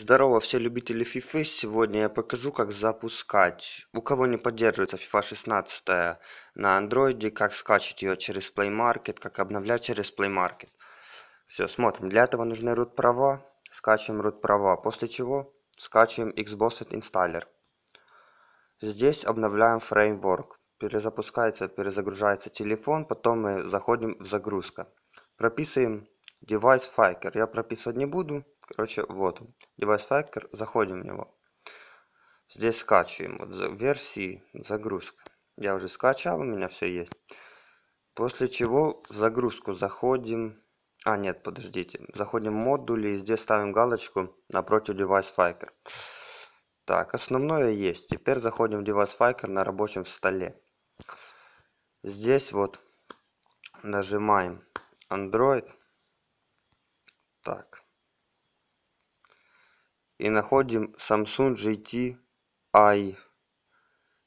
Здорово, все любители FIFA. Сегодня я покажу, как запускать. У кого не поддерживается FIFA 16 на Android, как скачать ее через Play Market, как обновлять через Play Market. Все, смотрим. Для этого нужны root права. Скачиваем root права. После чего скачиваем Xbox Installer. Здесь обновляем фреймворк. Перезапускается, перезагружается телефон, потом мы заходим в загрузка. Прописываем Device файкер. Я прописывать не буду, Короче, вот он. Device Factor. Заходим в него. Здесь скачиваем. Вот версии, загрузка. Я уже скачал, у меня все есть. После чего в загрузку заходим. А, нет, подождите. Заходим в модули и здесь ставим галочку напротив Device Faker. Так, основное есть. Теперь заходим в Device Faker на рабочем столе. Здесь вот нажимаем Android. Так и находим Samsung GT-i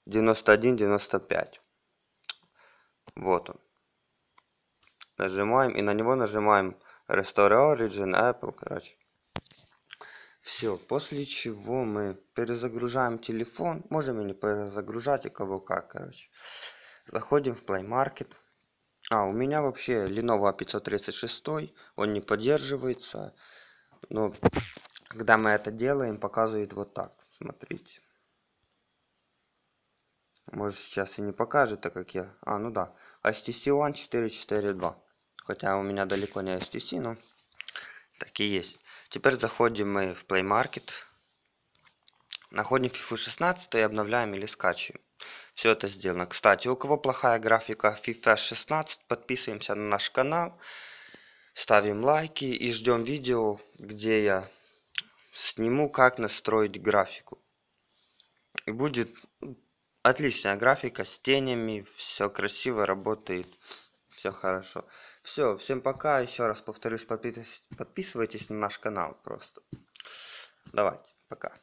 9195. Вот он. Нажимаем, и на него нажимаем Restore Origin, Apple, короче. Все, после чего мы перезагружаем телефон. Можем или перезагружать, и кого как, короче. Заходим в Play Market. А, у меня вообще Lenovo 536, он не поддерживается. Но когда мы это делаем, показывает вот так. Смотрите. Может сейчас и не покажет, так как я... А, ну да. HTC One 442. Хотя у меня далеко не HTC, но так и есть. Теперь заходим мы в Play Market. Находим FIFA 16 и обновляем или скачиваем. Все это сделано. Кстати, у кого плохая графика FIFA 16, подписываемся на наш канал, ставим лайки и ждем видео, где я сниму, как настроить графику. И будет ну, отличная графика с тенями, все красиво работает, все хорошо. Все, всем пока, еще раз повторюсь, подписывайтесь на наш канал просто. Давайте, пока.